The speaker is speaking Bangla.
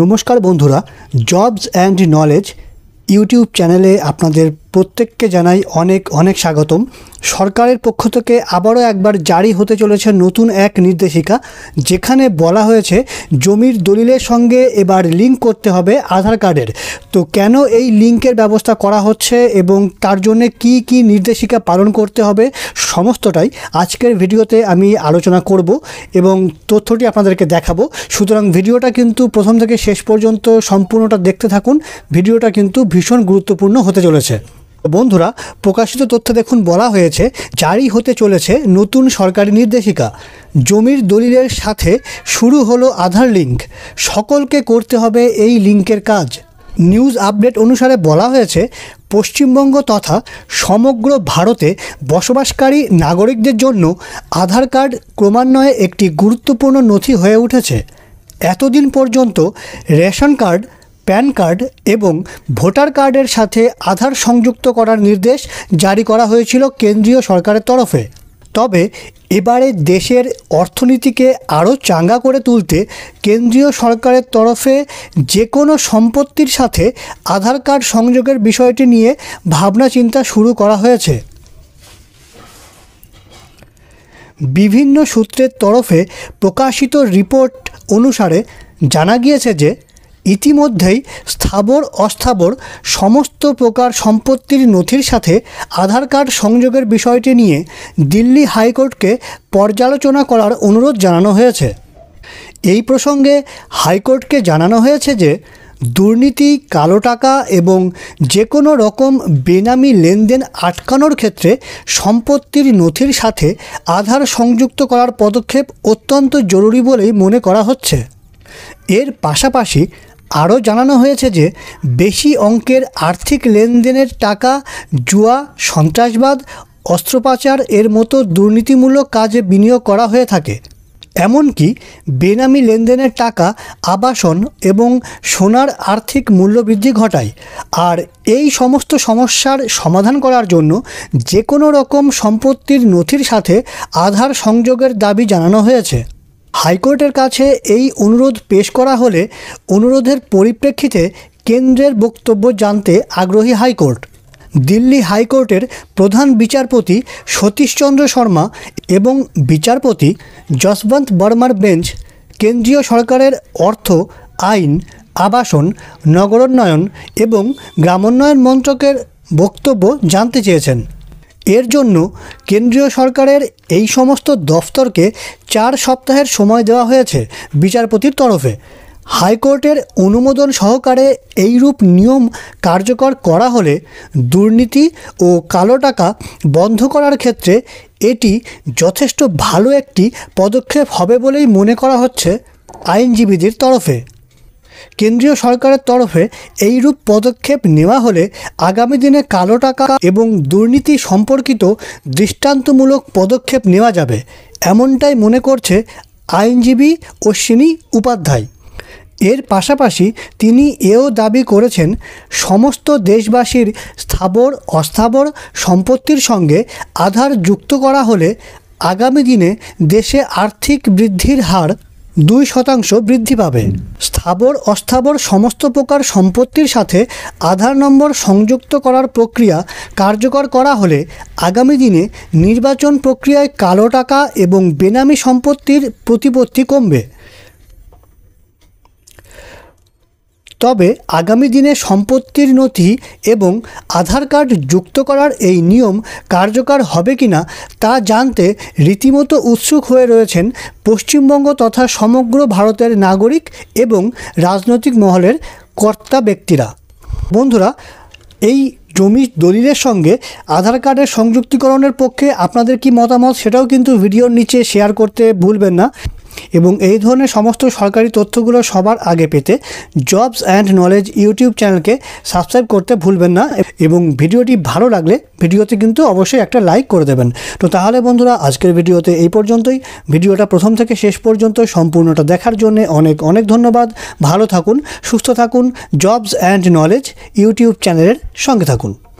নমস্কার বন্ধুরা জবস অ্যান্ড নলেজ ইউটিউব চ্যানেলে আপনাদের প্রত্যেককে জানাই অনেক অনেক স্বাগতম সরকারের পক্ষ থেকে আবারও একবার জারি হতে চলেছে নতুন এক নির্দেশিকা যেখানে বলা হয়েছে জমির দলিলের সঙ্গে এবার লিঙ্ক করতে হবে আধার কার্ডের তো কেন এই লিঙ্কের ব্যবস্থা করা হচ্ছে এবং তার জন্যে কি কি নির্দেশিকা পালন করতে হবে সমস্তটাই আজকের ভিডিওতে আমি আলোচনা করব এবং তথ্যটি আপনাদেরকে দেখাবো সুতরাং ভিডিওটা কিন্তু প্রথম থেকে শেষ পর্যন্ত সম্পূর্ণটা দেখতে থাকুন ভিডিওটা কিন্তু ভীষণ গুরুত্বপূর্ণ হতে চলেছে বন্ধুরা প্রকাশিত তথ্য দেখুন বলা হয়েছে জারি হতে চলেছে নতুন সরকারি নির্দেশিকা জমির দলিলের সাথে শুরু হলো আধার লিঙ্ক সকলকে করতে হবে এই লিঙ্কের কাজ নিউজ আপডেট অনুসারে বলা হয়েছে পশ্চিমবঙ্গ তথা সমগ্র ভারতে বসবাসকারী নাগরিকদের জন্য আধার কার্ড ক্রমান্বয়ে একটি গুরুত্বপূর্ণ নথি হয়ে উঠেছে এতদিন পর্যন্ত রেশন কার্ড প্যান কার্ড এবং ভোটার কার্ডের সাথে আধার সংযুক্ত করার নির্দেশ জারি করা হয়েছিল কেন্দ্রীয় সরকারের তরফে তবে এবারে দেশের অর্থনীতিকে আরও চাঙ্গা করে তুলতে কেন্দ্রীয় সরকারের তরফে যে কোনো সম্পত্তির সাথে আধার কার্ড সংযোগের বিষয়টি নিয়ে ভাবনা চিন্তা শুরু করা হয়েছে বিভিন্ন সূত্রের তরফে প্রকাশিত রিপোর্ট অনুসারে জানা গিয়েছে যে ইতিমধ্যেই স্থাবর অস্থাবর সমস্ত প্রকার সম্পত্তির নথির সাথে আধার কার্ড সংযোগের বিষয়টি নিয়ে দিল্লি হাইকোর্টকে পর্যালোচনা করার অনুরোধ জানানো হয়েছে এই প্রসঙ্গে হাইকোর্টকে জানানো হয়েছে যে দুর্নীতি কালো টাকা এবং যে কোনো রকম বেনামি লেনদেন আটকানোর ক্ষেত্রে সম্পত্তির নথির সাথে আধার সংযুক্ত করার পদক্ষেপ অত্যন্ত জরুরি বলেই মনে করা হচ্ছে এর পাশাপাশি আরও জানানো হয়েছে যে বেশি অঙ্কের আর্থিক লেনদেনের টাকা জুয়া সন্ত্রাসবাদ অস্ত্রপাচার এর মতো দুর্নীতিমূলক কাজে বিনিয়োগ করা হয়ে থাকে এমনকি বেনামি লেনদেনের টাকা আবাসন এবং সোনার আর্থিক মূল্যবৃদ্ধি ঘটায় আর এই সমস্ত সমস্যার সমাধান করার জন্য যে কোনো রকম সম্পত্তির নথির সাথে আধার সংযোগের দাবি জানানো হয়েছে হাইকোর্টের কাছে এই অনুরোধ পেশ করা হলে অনুরোধের পরিপ্রেক্ষিতে কেন্দ্রের বক্তব্য জানতে আগ্রহী হাইকোর্ট দিল্লি হাইকোর্টের প্রধান বিচারপতি সতীশচন্দ্র শর্মা এবং বিচারপতি যশবন্ত বর্মার বেঞ্চ কেন্দ্রীয় সরকারের অর্থ আইন আবাসন নগরোন্নয়ন এবং গ্রামোন্নয়ন মন্ত্রকের বক্তব্য জানতে চেয়েছেন এর জন্য কেন্দ্রীয় সরকারের এই সমস্ত দফতরকে চার সপ্তাহের সময় দেওয়া হয়েছে বিচারপতির তরফে হাইকোর্টের অনুমোদন সহকারে এইরূপ নিয়ম কার্যকর করা হলে দুর্নীতি ও কালো টাকা বন্ধ করার ক্ষেত্রে এটি যথেষ্ট ভালো একটি পদক্ষেপ হবে বলেই মনে করা হচ্ছে আইনজীবীদের তরফে কেন্দ্রীয় সরকারের তরফে এইরূপ পদক্ষেপ নেওয়া হলে আগামী দিনে কালো টাকা এবং দুর্নীতি সম্পর্কিত দৃষ্টান্তমূলক পদক্ষেপ নেওয়া যাবে এমনটাই মনে করছে আইনজীবী অশ্বিনী উপাধ্যায় এর পাশাপাশি তিনি এও দাবি করেছেন সমস্ত দেশবাসীর স্থাবর অস্থাবর সম্পত্তির সঙ্গে আধার যুক্ত করা হলে আগামী দিনে দেশে আর্থিক বৃদ্ধির হার দুই শতাংশ বৃদ্ধি পাবে স্থাবর অস্থাবর সমস্ত প্রকার সম্পত্তির সাথে আধার নম্বর সংযুক্ত করার প্রক্রিয়া কার্যকর করা হলে আগামী দিনে নির্বাচন প্রক্রিয়ায় কালো টাকা এবং বেনামি সম্পত্তির প্রতিপত্তি কমবে তবে আগামী দিনে সম্পত্তির নথি এবং আধার কার্ড যুক্ত করার এই নিয়ম কার্যকর হবে কিনা তা জানতে রীতিমতো উৎসুক হয়ে রয়েছেন পশ্চিমবঙ্গ তথা সমগ্র ভারতের নাগরিক এবং রাজনৈতিক মহলের কর্তা ব্যক্তিরা বন্ধুরা এই জমি দলিলের সঙ্গে আধার কার্ডের সংযুক্তিকরণের পক্ষে আপনাদের কি মতামত সেটাও কিন্তু ভিডিওর নিচে শেয়ার করতে ভুলবেন না এবং এই ধরনের সমস্ত সরকারি তথ্যগুলো সবার আগে পেতে জবস অ্যান্ড নলেজ ইউটিউব চ্যানেলকে সাবস্ক্রাইব করতে ভুলবেন না এবং ভিডিওটি ভালো লাগলে ভিডিওতে কিন্তু অবশ্যই একটা লাইক করে দেবেন তো তাহলে বন্ধুরা আজকের ভিডিওতে এই পর্যন্তই ভিডিওটা প্রথম থেকে শেষ পর্যন্ত সম্পূর্ণটা দেখার জন্য অনেক অনেক ধন্যবাদ ভালো থাকুন সুস্থ থাকুন জবস অ্যান্ড নলেজ ইউটিউব চ্যানেলের সঙ্গে থাকুন